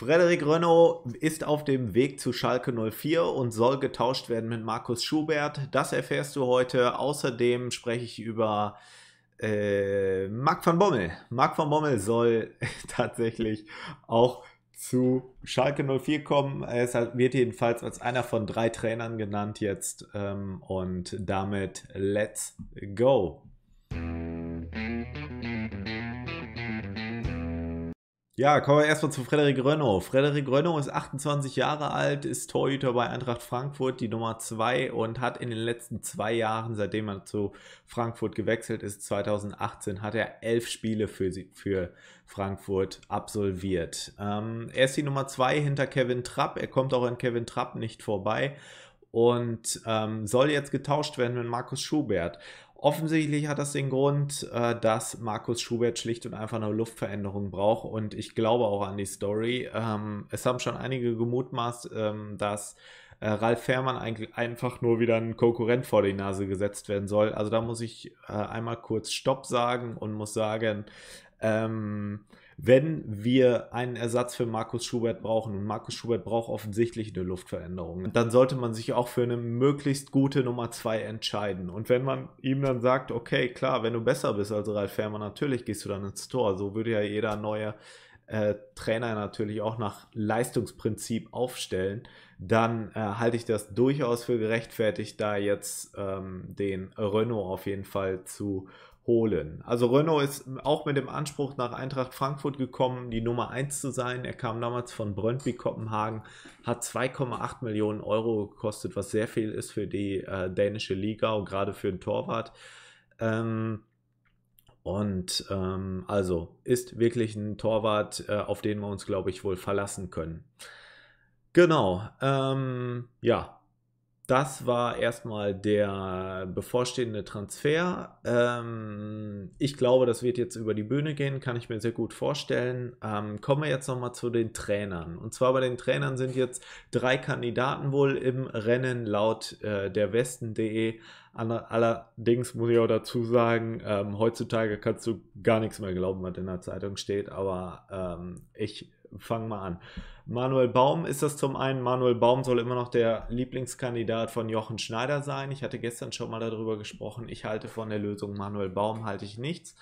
Frederik Renault ist auf dem Weg zu Schalke 04 und soll getauscht werden mit Markus Schubert. Das erfährst du heute. Außerdem spreche ich über äh, Marc van Bommel. Marc van Bommel soll tatsächlich auch zu Schalke 04 kommen. Er halt, wird jedenfalls als einer von drei Trainern genannt jetzt. Ähm, und damit, let's go. Ja, kommen wir erstmal zu Frederik Rönnow. Frederik Rönnow ist 28 Jahre alt, ist Torhüter bei Eintracht Frankfurt, die Nummer 2 und hat in den letzten zwei Jahren, seitdem er zu Frankfurt gewechselt ist, 2018, hat er elf Spiele für, sie, für Frankfurt absolviert. Ähm, er ist die Nummer 2 hinter Kevin Trapp, er kommt auch an Kevin Trapp nicht vorbei und ähm, soll jetzt getauscht werden mit Markus Schubert. Offensichtlich hat das den Grund, äh, dass Markus Schubert schlicht und einfach eine Luftveränderung braucht und ich glaube auch an die Story. Ähm, es haben schon einige gemutmaßt, ähm, dass äh, Ralf Fährmann eigentlich einfach nur wieder ein Konkurrent vor die Nase gesetzt werden soll. Also da muss ich äh, einmal kurz Stopp sagen und muss sagen, ähm, wenn wir einen Ersatz für Markus Schubert brauchen und Markus Schubert braucht offensichtlich eine Luftveränderung, dann sollte man sich auch für eine möglichst gute Nummer 2 entscheiden. Und wenn man ihm dann sagt, okay, klar, wenn du besser bist als Ralf Fährmann, natürlich gehst du dann ins Tor. So würde ja jeder neue äh, Trainer natürlich auch nach Leistungsprinzip aufstellen, dann äh, halte ich das durchaus für gerechtfertigt, da jetzt ähm, den Renault auf jeden Fall zu holen. Also Renault ist auch mit dem Anspruch nach Eintracht Frankfurt gekommen, die Nummer 1 zu sein. Er kam damals von Brøndby Kopenhagen, hat 2,8 Millionen Euro gekostet, was sehr viel ist für die äh, dänische Liga und gerade für den Torwart. Ähm, und ähm, also ist wirklich ein Torwart, äh, auf den wir uns, glaube ich, wohl verlassen können. Genau. Ähm, ja, das war erstmal der bevorstehende Transfer. Ähm, ich glaube, das wird jetzt über die Bühne gehen, kann ich mir sehr gut vorstellen. Ähm, kommen wir jetzt nochmal zu den Trainern. Und zwar bei den Trainern sind jetzt drei Kandidaten wohl im Rennen laut äh, der Westen.de. Allerdings muss ich auch dazu sagen, ähm, heutzutage kannst du gar nichts mehr glauben, was in der Zeitung steht, aber ähm, ich fangen wir an. Manuel Baum ist das zum einen. Manuel Baum soll immer noch der Lieblingskandidat von Jochen Schneider sein. Ich hatte gestern schon mal darüber gesprochen. Ich halte von der Lösung Manuel Baum halte ich nichts.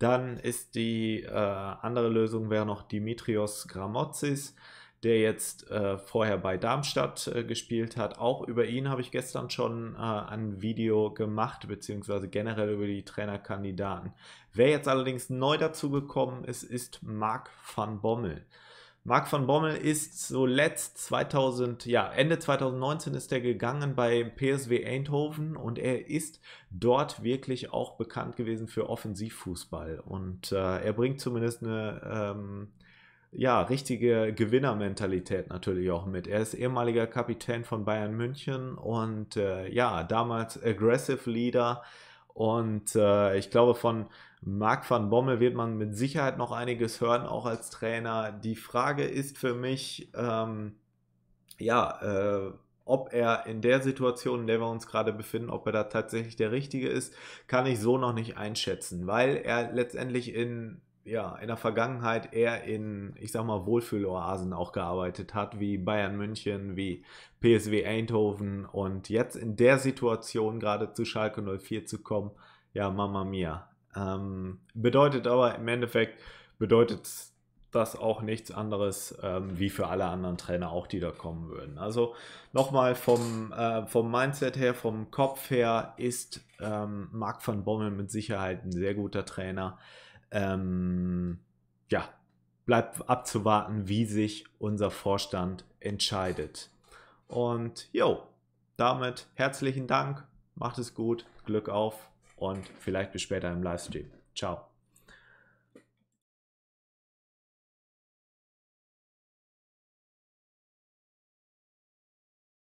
Dann ist die äh, andere Lösung wäre noch Dimitrios Gramotzis, der jetzt äh, vorher bei Darmstadt äh, gespielt hat. Auch über ihn habe ich gestern schon äh, ein Video gemacht, beziehungsweise generell über die Trainerkandidaten. Wer jetzt allerdings neu dazugekommen ist, ist Marc van Bommel. Marc von Bommel ist zuletzt 2000, ja, Ende 2019 ist er gegangen bei PSW Eindhoven und er ist dort wirklich auch bekannt gewesen für Offensivfußball und äh, er bringt zumindest eine, ähm, ja, richtige Gewinnermentalität natürlich auch mit. Er ist ehemaliger Kapitän von Bayern München und äh, ja, damals Aggressive Leader und äh, ich glaube, von Marc van Bommel wird man mit Sicherheit noch einiges hören, auch als Trainer. Die Frage ist für mich, ähm, ja, äh, ob er in der Situation, in der wir uns gerade befinden, ob er da tatsächlich der Richtige ist, kann ich so noch nicht einschätzen, weil er letztendlich in ja, in der Vergangenheit eher in, ich sag mal, Wohlfühloasen auch gearbeitet hat, wie Bayern München, wie PSW Eindhoven und jetzt in der Situation gerade zu Schalke 04 zu kommen, ja, Mama Mia. Ähm, bedeutet aber im Endeffekt, bedeutet das auch nichts anderes ähm, wie für alle anderen Trainer auch, die da kommen würden. Also nochmal vom, äh, vom Mindset her, vom Kopf her ist ähm, Marc van Bommel mit Sicherheit ein sehr guter Trainer. Ähm, ja, bleibt abzuwarten, wie sich unser Vorstand entscheidet. Und jo, damit herzlichen Dank, macht es gut, Glück auf und vielleicht bis später im Livestream. Ciao.